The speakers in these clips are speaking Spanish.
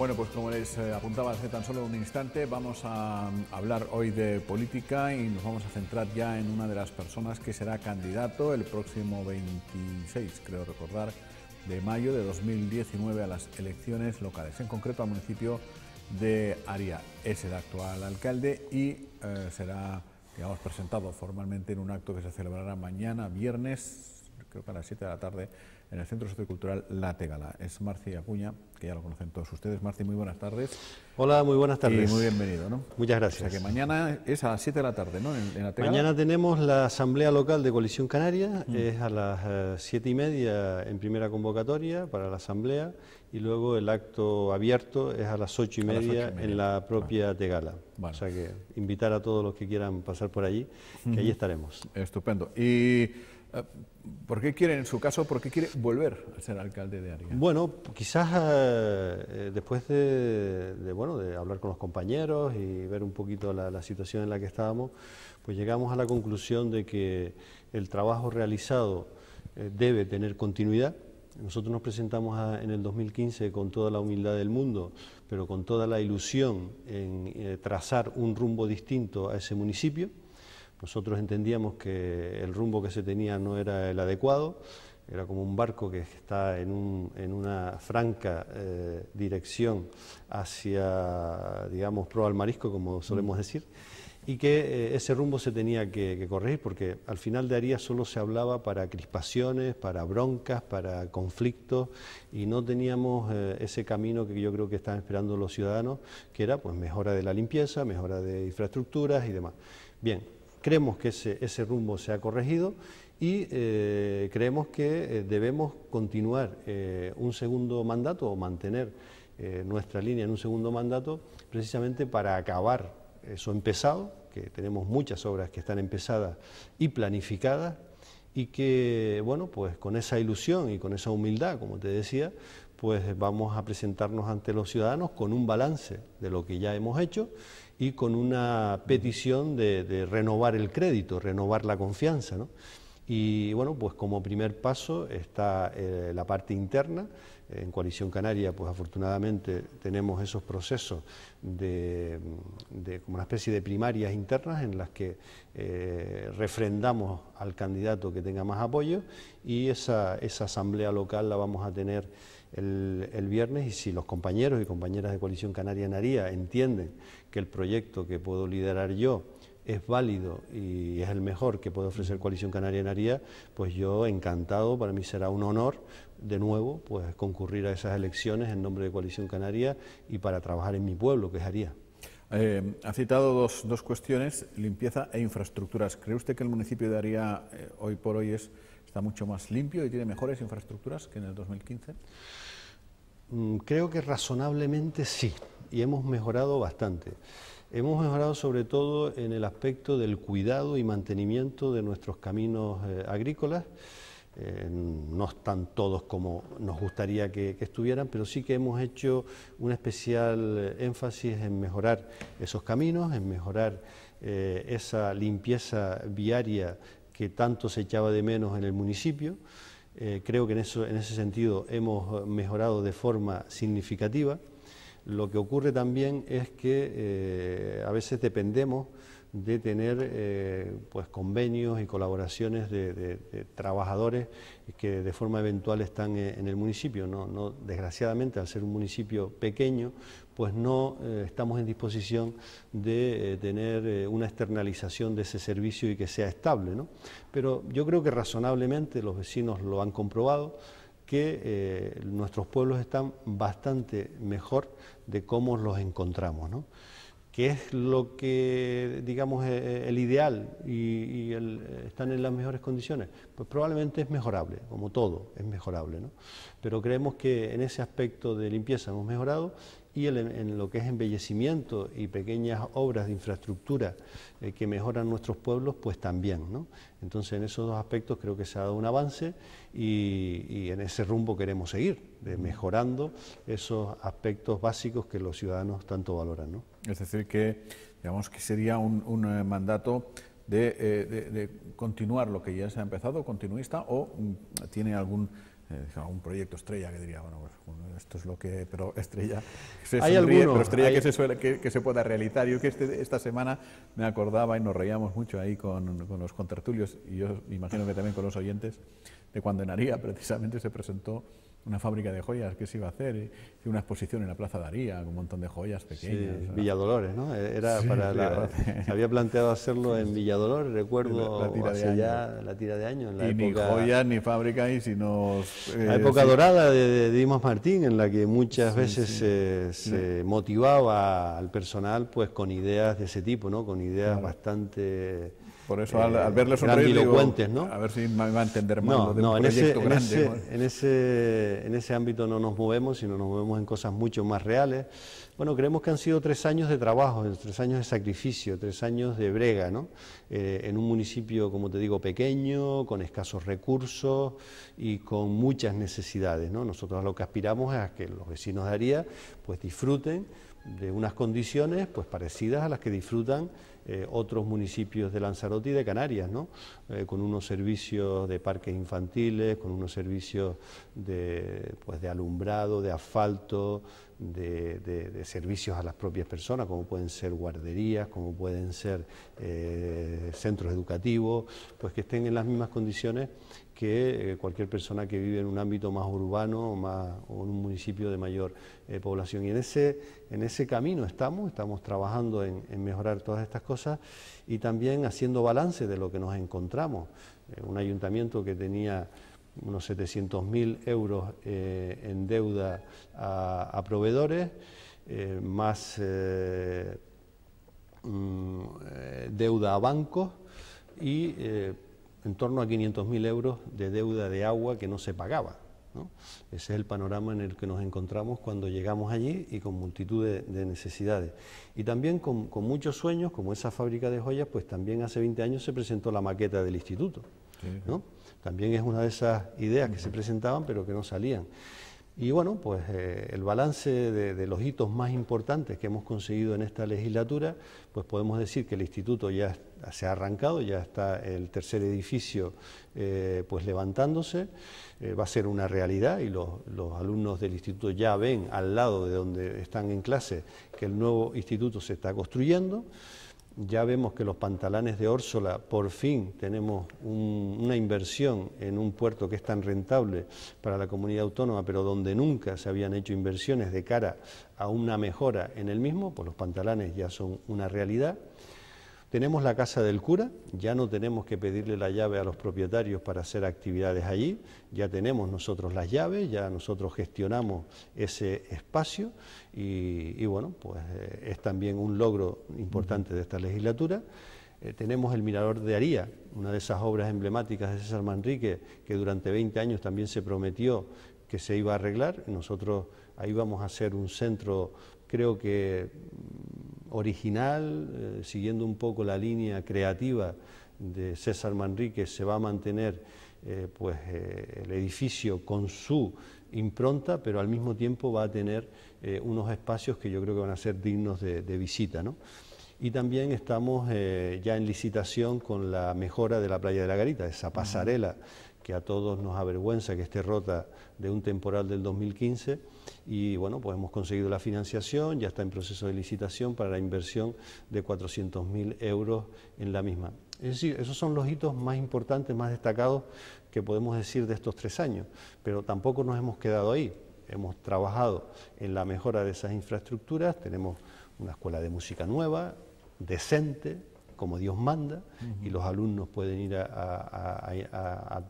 Bueno, pues como les eh, apuntaba hace tan solo un instante, vamos a mm, hablar hoy de política y nos vamos a centrar ya en una de las personas que será candidato el próximo 26, creo recordar, de mayo de 2019 a las elecciones locales, en concreto al municipio de Aria. Es el actual alcalde y eh, será, digamos, presentado formalmente en un acto que se celebrará mañana, viernes creo que a las 7 de la tarde, en el Centro Sociocultural La Tegala. Es Marci Acuña, que ya lo conocen todos ustedes. Marci, muy buenas tardes. Hola, muy buenas tardes. Y muy bienvenido, ¿no? Muchas gracias. O sea que mañana es a las 7 de la tarde, ¿no? En, la Tegala. Mañana tenemos la Asamblea Local de Coalición Canaria, mm. es a las 7 eh, y media en primera convocatoria para la Asamblea y luego el acto abierto es a las 8 y, media, en la propia Tegala. O sea que invitar a todos los que quieran pasar por allí, que allí estaremos. Estupendo. Y eh, ¿Por qué quiere, en su caso, por qué quiere volver a ser alcalde de Arica? Bueno, quizás eh, eh, después de, bueno, de hablar con los compañeros y ver un poquito la, situación en la que estábamos, pues llegamos a la conclusión de que el trabajo realizado debe tener continuidad. Nosotros nos presentamos en el 2015 con toda la humildad del mundo, pero con toda la ilusión en trazar un rumbo distinto a ese municipio nosotros entendíamos que el rumbo que se tenía no era el adecuado, era como un barco que está en, una franca eh, dirección hacia, digamos, proa al marisco, como solemos mm. decir, y que eh, ese rumbo se tenía que, corregir, porque al final de ARIA solo se hablaba para crispaciones, para broncas, para conflictos, y no teníamos eh, ese camino que yo creo que están esperando los ciudadanos, que era pues mejora de la limpieza, mejora de infraestructuras y demás. Bien, Creemos que ese, rumbo se ha corregido y eh, creemos que eh, debemos continuar eh, un segundo mandato o mantener nuestra línea en un segundo mandato precisamente para acabar eso empezado, que tenemos muchas obras que están empezadas y planificadas y que, bueno, pues con esa ilusión y con esa humildad, como te decía, pues vamos a presentarnos ante los ciudadanos con un balance de lo que ya hemos hecho y con una petición de, renovar el crédito, renovar la confianza, Y bueno, pues como primer paso está eh, la parte interna, en Coalición Canaria, pues afortunadamente tenemos esos procesos de, como una especie de primarias internas en las que eh, refrendamos al candidato que tenga más apoyo y esa, asamblea local la vamos a tener el, viernes y si los compañeros y compañeras de Coalición Canaria en Aría entienden que el proyecto que puedo liderar yo es válido y es el mejor que puede ofrecer Coalición Canaria en Aría, pues yo encantado, para mí será un honor de nuevo pues concurrir a esas elecciones en nombre de Coalición Canaria y para trabajar en mi pueblo, que es Aría. Eh, ha citado dos, dos, cuestiones, limpieza e infraestructuras. ¿Cree usted que el municipio de Aría eh, hoy por hoy es, está mucho más limpio y tiene mejores infraestructuras que en el 2015? Mm, creo que razonablemente sí, y hemos mejorado bastante. Hemos mejorado sobre todo en el aspecto del cuidado y mantenimiento de nuestros caminos eh, agrícolas. Eh, no están todos como nos gustaría que, estuvieran, pero sí que hemos hecho un especial eh, énfasis en mejorar esos caminos, en mejorar esa limpieza viaria que tanto se echaba de menos en el municipio. creo que eso, en ese sentido hemos mejorado de forma significativa. Lo que ocurre también es que eh, a veces dependemos de tener eh, pues convenios y colaboraciones de, trabajadores que de forma eventual están eh, en el municipio. No, desgraciadamente, al ser un municipio pequeño, pues no estamos en disposición de tener una externalización de ese servicio y que sea estable. Pero yo creo que razonablemente los vecinos lo han comprobado que eh, nuestros pueblos están bastante mejor de cómo los encontramos, ¿no? que es lo que, digamos, eh, eh, el ideal y, están en las mejores condiciones, pues probablemente es mejorable, como todo, es mejorable, ¿no? Pero creemos que en ese aspecto de limpieza hemos mejorado y en lo que es embellecimiento y pequeñas obras de infraestructura eh, que mejoran nuestros pueblos, pues también. ¿no? Entonces, en esos dos aspectos creo que se ha dado un avance y, en ese rumbo queremos seguir, mejorando esos aspectos básicos que los ciudadanos tanto valoran. Es decir, que digamos que sería un, eh, mandato eh, de continuar lo que ya se ha empezado, continuista, o mm, tiene algún un proyecto estrella que diría, pues, bueno, esto es lo que, pero estrella, ¿Hay estrella que, se que, se pueda realizar. Yo que este, esta semana me acordaba y nos reíamos mucho ahí con, con los contertulios y yo imagino que también con los oyentes, de cuando en Aría precisamente se presentó una fábrica de joyas que se iba a hacer, y una exposición en la Plaza Daría, con un montón de joyas pequeñas. Sí, Villadolores, ¿no? Era para la, había planteado hacerlo en Villadolores, recuerdo, la, tira de ya la tira de años. y ni joyas, ni fábrica, y sino eh, la época dorada de, Dimas Martín, en la que muchas veces se, motivaba al personal pues con ideas de ese tipo, ¿no? Con ideas bastante por eso eh, al, verle sonreír digo, a ver si me va a entender mal. no, en ese, En ese, ámbito no nos movemos, sino nos movemos en cosas mucho más reales. Bueno, creemos que han sido tres años de trabajo, tres años de sacrificio, tres años de brega, ¿no? Eh, en un municipio, como te digo, pequeño, con escasos recursos y con muchas necesidades, ¿no? Nosotros lo que aspiramos es a que los vecinos de Aría pues disfruten de unas condiciones pues parecidas a las que disfrutan eh, otros municipios de Lanzarote y de Canarias, ¿no? Eh, con unos servicios de parques infantiles, con unos servicios de, pues, de alumbrado, de asfalto, de, servicios a las propias personas, como pueden ser guarderías, como pueden ser eh, centros educativos, pues que estén en las mismas condiciones que eh, cualquier persona que vive en un ámbito más urbano o, más, en un municipio de mayor eh, población. Y en ese, en ese camino estamos, estamos trabajando en, en mejorar todas estas cosas y también haciendo balance de lo que nos encontramos. un ayuntamiento que tenía unos 700.000 euros eh, en deuda a, proveedores, eh, más eh, mm, deuda a bancos y en torno a 500.000 euros de deuda de agua que no se pagaba. Ese es el panorama en el que nos encontramos cuando llegamos allí y con multitud de, necesidades. Y también con muchos sueños, como esa fábrica de joyas, pues también hace 20 años se presentó la maqueta del instituto. También es una de esas ideas que se presentaban pero que no salían. Y bueno, pues eh, el balance de, los hitos más importantes que hemos conseguido en esta legislatura, pues podemos decir que el instituto ya se ha arrancado, ya está el tercer edificio eh, pues levantándose, eh, va a ser una realidad y los, alumnos del instituto ya ven al lado de donde están en clase que el nuevo instituto se está construyendo ya vemos que los pantalanes de Órsola, por fin tenemos una inversión en un puerto que es tan rentable para la comunidad autónoma, pero donde nunca se habían hecho inversiones de cara a una mejora en el mismo, pues los pantalanes ya son una realidad. Tenemos la casa del cura, ya no tenemos que pedirle la llave a los propietarios para hacer actividades allí, ya tenemos nosotros las llaves, ya nosotros gestionamos ese espacio y, bueno, pues eh, es también un logro importante de esta legislatura. Eh, tenemos el Mirador de Aría, una de esas obras emblemáticas de César Manrique, que durante 20 años también se prometió que se iba a arreglar. Nosotros ahí vamos a hacer un centro, creo que original, eh, siguiendo un poco la línea creativa de César Manrique, se va a mantener eh, pues, eh, el edificio con su impronta, pero al mismo tiempo va a tener unos espacios que yo creo que van a ser dignos de, visita. Y también estamos ya en licitación con la mejora de la playa de la Garita, esa pasarela que a todos nos avergüenza que esté rota de un temporal del 2015 y bueno, pues hemos conseguido la financiación, ya está en proceso de licitación para la inversión de 400.000 euros en la misma. Es decir, esos son los hitos más importantes, más destacados que podemos decir de estos tres años, pero tampoco nos hemos quedado ahí. Hemos trabajado en la mejora de esas infraestructuras, tenemos una escuela de música nueva, decente, como Dios manda, y los alumnos pueden ir a,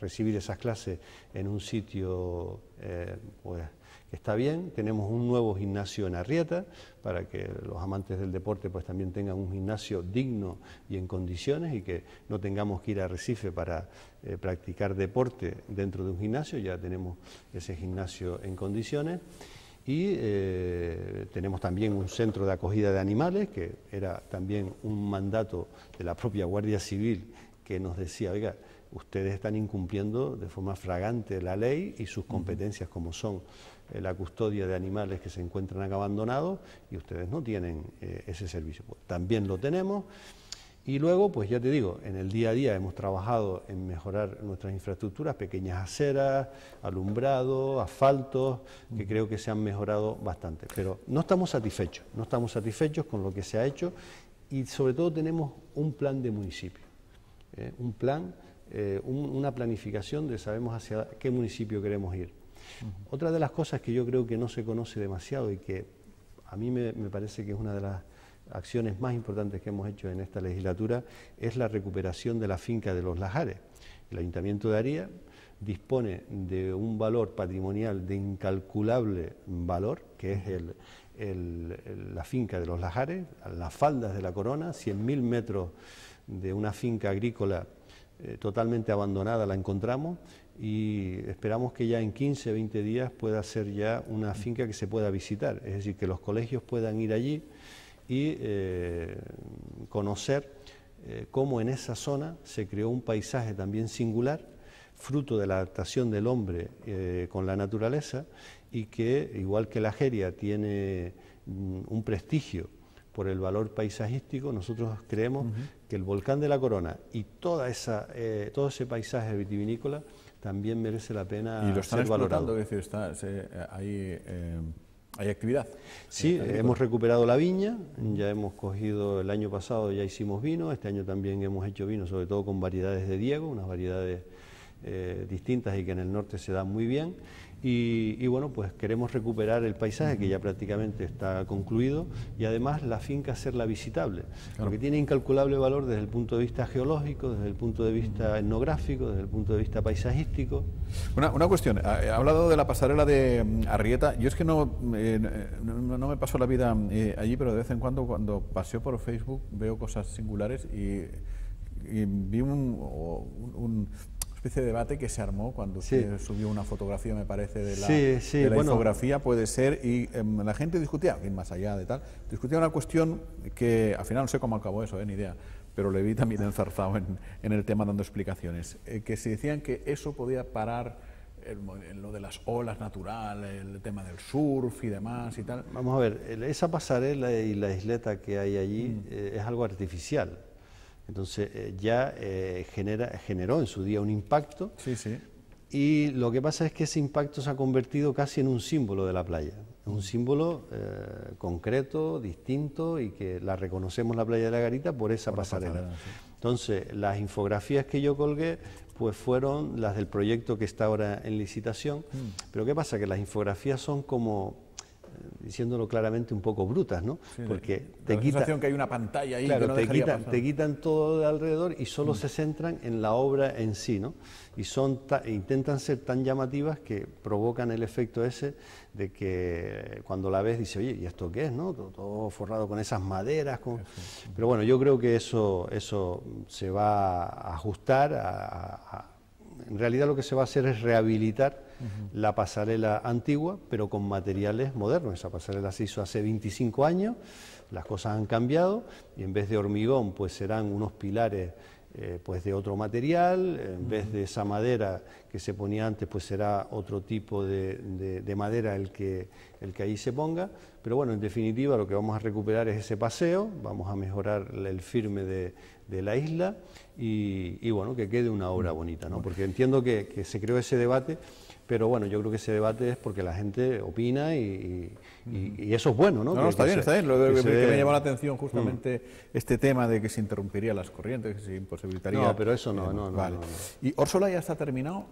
recibir esas clases en un sitio eh, pues, que está bien. Tenemos un nuevo gimnasio en Arrieta para que los amantes del deporte pues, también tengan un gimnasio digno y en condiciones y que no tengamos que ir a Recife para eh, practicar deporte dentro de un gimnasio, ya tenemos ese gimnasio en condiciones y eh, tenemos también un centro de acogida de animales, que era también un mandato de la propia Guardia Civil que nos decía, oiga, ustedes están incumpliendo de forma fragante la ley y sus competencias como son eh, la custodia de animales que se encuentran abandonados y ustedes no tienen eh, ese servicio. también lo tenemos. Y luego, pues ya te digo, en el día a día hemos trabajado en mejorar nuestras infraestructuras, pequeñas aceras, alumbrado, asfaltos, que creo que se han mejorado bastante. Pero no estamos satisfechos, no estamos satisfechos con lo que se ha hecho y sobre todo tenemos un plan de municipio, ¿eh? un plan, eh, una planificación de sabemos hacia qué municipio queremos ir. Otra de las cosas que yo creo que no se conoce demasiado y que a mí me parece que es una de las acciones más importantes que hemos hecho en esta legislatura es la recuperación de la finca de los Lajares. El Ayuntamiento de Aría dispone de un valor patrimonial de incalculable valor, que es el, la finca de los Lajares, las faldas de la corona, 100.000 metros de una finca agrícola eh, totalmente abandonada la encontramos y esperamos que ya en 15, 20 días pueda ser ya una finca que se pueda visitar, es decir, que los colegios puedan ir allí y eh, conocer eh, cómo en esa zona se creó un paisaje también singular, fruto de la adaptación del hombre eh, con la naturaleza y que, igual que la Jeria tiene mm, un prestigio por el valor paisajístico, nosotros creemos que el volcán de la Corona y toda esa, todo ese paisaje vitivinícola también merece la pena y está, hay actividad. Sí, hemos recuperado la viña, ya hemos cogido, el año pasado ya hicimos vino, este año también hemos hecho vino, sobre todo con variedades de Diego, unas variedades eh, distintas y que en el norte se dan muy bien. Y, y, bueno, pues queremos recuperar el paisaje que ya prácticamente está concluido y además la finca hacerla visitable, porque tiene incalculable valor desde el punto de vista geológico, desde el punto de vista etnográfico, desde el punto de vista paisajístico. Una, una cuestión, ha, hablado de la pasarela de mm, Arrieta, yo es que eh, eh, no, no, me paso la vida eh, allí, pero de vez en cuando cuando paseo por Facebook veo cosas singulares y vi un, ese debate que se armó cuando se subió una fotografía, me parece, de la, infografía, puede ser, y em, la gente discutía, más allá de tal, discutía una cuestión que al final no sé cómo acabó eso, eh, ni idea, pero le vi también enzarzado en, el tema dando explicaciones, eh, que se decían que eso podía parar el, lo de las olas naturales, el tema del surf y demás y tal. Vamos a ver, esa pasarela y la isleta que hay allí mm. eh, es algo artificial. Entonces eh, ya eh, generó en su día un impacto. Sí, sí. Y lo que pasa es que ese impacto se ha convertido casi en un símbolo de la playa, un símbolo eh, concreto, distinto y que la reconocemos la playa de la Garita por esa pasarela. Entonces, las infografías que yo colgué pues fueron las del proyecto que está ahora en licitación, mm. pero ¿qué pasa? Que las infografías son como diciéndolo claramente, un poco brutas, ¿no? Porque te que hay una pantalla ahí. te, quitan, todo de alrededor y solo mm. se centran en la obra en sí, ¿no? Y son e intentan ser tan llamativas que provocan el efecto ese de que cuando la ves dice, oye, ¿y esto qué es, no? Todo, forrado con esas maderas. Con... Pero bueno, yo creo que eso, eso se va a ajustar a en realidad lo que se va a hacer es rehabilitar la pasarela antigua, pero con materiales modernos. Esa pasarela se hizo hace 25 años, las cosas han cambiado y en vez de hormigón pues serán unos pilares eh, pues de otro material, en vez de esa madera que se ponía antes, pues será otro tipo de, de, madera el que, ahí se ponga. Pero bueno, en definitiva lo que vamos a recuperar es ese paseo, vamos a mejorar el firme de, la isla y, bueno, que quede una obra bonita, ¿no? Porque entiendo que se creó ese debate pero bueno, yo creo que ese debate es porque la gente opina y, y, eso es bueno, ¿no? no, está bien, está bien. Lo que, me llama llamó la atención mm. justamente este tema de que se interrumpiría las corrientes, que se imposibilitaría. No, pero eso no, no, no, vale. ¿Y Órsola ya está terminado?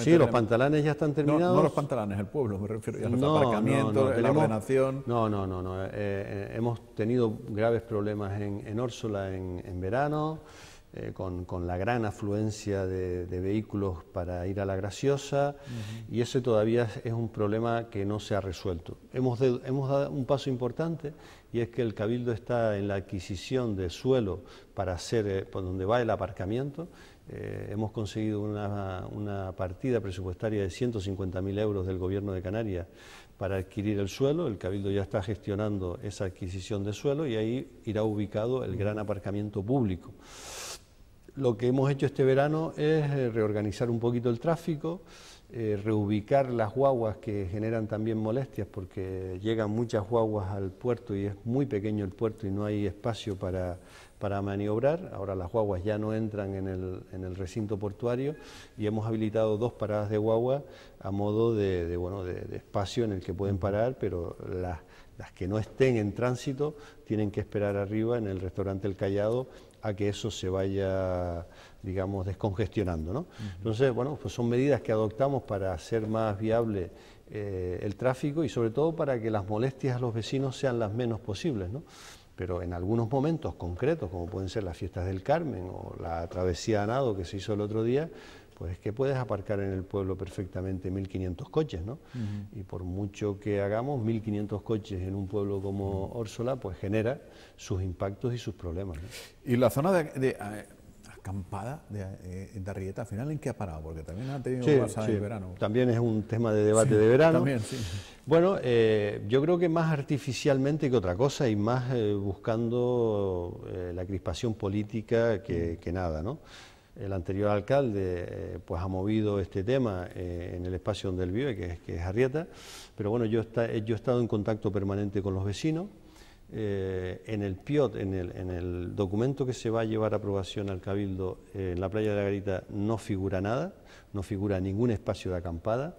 sí, los pantalones ya están terminados. No, los pantalanes, el pueblo, me refiero. Ya los aparcamientos, la ordenación. No, no, no. no. Eh, eh, hemos tenido graves problemas en, en en, en verano. Eh, con, la gran afluencia de, vehículos para ir a la Graciosa y ese todavía es un problema que no se ha resuelto. Hemos, dado un paso importante y es que el Cabildo está en la adquisición de suelo para hacer eh, por donde va el aparcamiento. Eh, hemos conseguido una, una, partida presupuestaria de 150.000 euros del Gobierno de Canarias para adquirir el suelo. El Cabildo ya está gestionando esa adquisición de suelo y ahí irá ubicado el gran aparcamiento público. Lo que hemos hecho este verano es eh, reorganizar un poquito el tráfico, eh, reubicar las guaguas que generan también molestias porque llegan muchas guaguas al puerto y es muy pequeño el puerto y no hay espacio para, maniobrar. Ahora las guaguas ya no entran en el, recinto portuario y hemos habilitado dos paradas de guagua a modo de, bueno, espacio en el que pueden parar, pero las, las que no estén en tránsito tienen que esperar arriba en el restaurante El Callado a que eso se vaya, digamos, descongestionando. ¿no? Entonces, bueno, pues son medidas que adoptamos para hacer más viable eh, el tráfico y sobre todo para que las molestias a los vecinos sean las menos posibles. ¿no? Pero en algunos momentos concretos, como pueden ser las fiestas del Carmen o la travesía de nado que se hizo el otro día, pues es que puedes aparcar en el pueblo perfectamente 1.500 coches, ¿no? Y por mucho que hagamos, 1.500 coches en un pueblo como Órsola, pues genera sus impactos y sus problemas. Y la zona de, acampada de, eh, al final en qué ha parado, porque también ha tenido sí, pasada de verano. También es un tema de debate de verano. También, bueno, eh, yo creo que más artificialmente que otra cosa y más eh, buscando eh, la crispación política que, que nada, ¿no? el anterior alcalde eh, pues ha movido este tema eh, en el espacio donde él vive, que es, Arrieta, pero bueno, eh, yo, he estado en contacto permanente con los vecinos. en el PIOT, en el, documento que se va a llevar a aprobación al Cabildo en la playa de la Garita, no figura nada, no figura ningún espacio de acampada,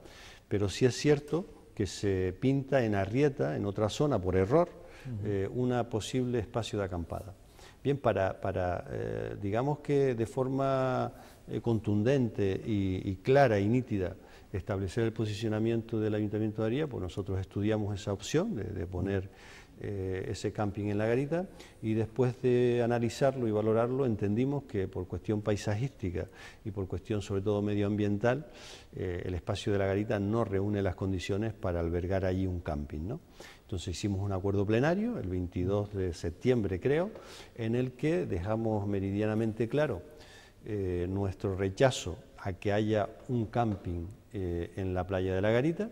pero sí es cierto que se pinta en Arrieta, en otra zona, por error, una un posible espacio de acampada. Bien, para, para eh, digamos que de forma eh, contundente y, clara y nítida establecer el posicionamiento del Ayuntamiento de Aría, pues nosotros estudiamos esa opción de, poner eh, ese camping en la garita y después de analizarlo y valorarlo entendimos que por cuestión paisajística y por cuestión sobre todo medioambiental, el espacio de la garita no reúne las condiciones para albergar allí un camping. ¿no? Entonces hicimos un acuerdo plenario, el 22 de septiembre creo, en el que dejamos meridianamente claro eh, nuestro rechazo a que haya un camping eh, en la playa de la Garita.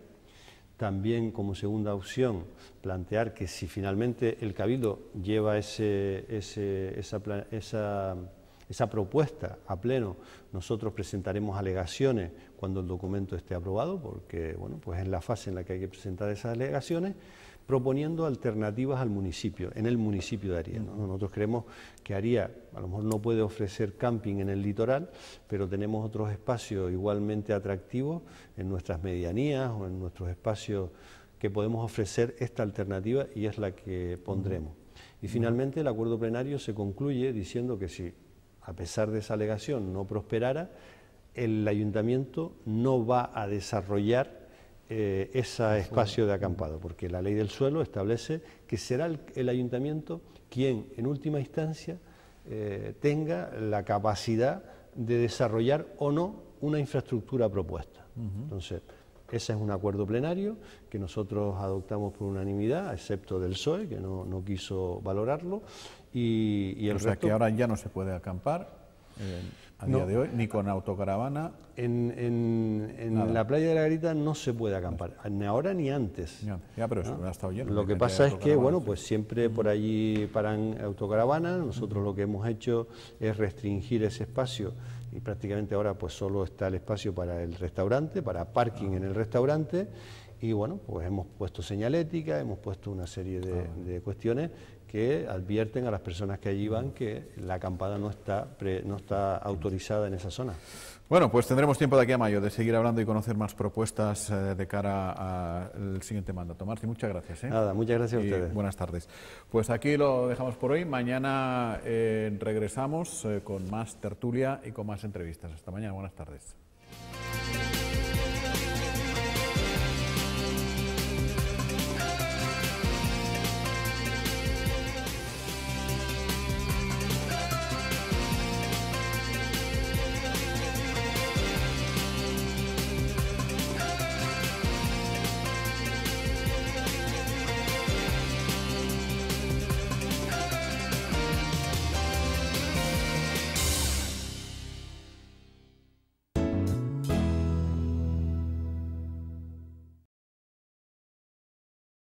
También como segunda opción plantear que si finalmente el Cabildo lleva esa, esa propuesta a pleno, nosotros presentaremos alegaciones cuando el documento esté aprobado, porque bueno, pues es la fase en la que hay que presentar esas alegaciones proponiendo alternativas al municipio, en el municipio de Aría. Nosotros creemos que Aría a lo mejor no puede ofrecer camping en el litoral, pero tenemos otros espacios igualmente atractivos en nuestras medianías o en nuestros espacios que podemos ofrecer esta alternativa y es la que pondremos. Y finalmente el acuerdo plenario se concluye diciendo que si, a pesar de esa alegación, no prosperara, el ayuntamiento no va a desarrollar eh, ese espacio de acampado, porque la ley del suelo establece que será el, ayuntamiento quien, en última instancia, eh, tenga la capacidad de desarrollar o no una infraestructura propuesta. Entonces, ese es un acuerdo plenario que nosotros adoptamos por unanimidad, excepto del PSOE, que no, quiso valorarlo. Y, el o sea, que ahora ya no se puede acampar. Eh, a día de hoy, ni con autocaravana. En, la playa de la Garita no se puede acampar, ni ahora ni antes. Ya, pero Lo que pasa es que, bueno, pues siempre por allí paran autocaravanas, nosotros lo que hemos hecho es restringir ese espacio y prácticamente ahora pues solo está el espacio para el restaurante, para parking en el restaurante y bueno, pues hemos puesto señalética, hemos puesto una serie de, ah. de cuestiones que advierten a las personas que allí van que la acampada no está, no está autorizada en esa zona. Bueno, pues tendremos tiempo de aquí a mayo de seguir hablando y conocer más propuestas eh, de cara al siguiente mandato. Martín, muchas gracias. ¿eh? Nada, muchas gracias a ustedes. Buenas tardes. Pues aquí lo dejamos por hoy. Mañana eh, regresamos con más tertulia y con más entrevistas. Hasta mañana, buenas tardes.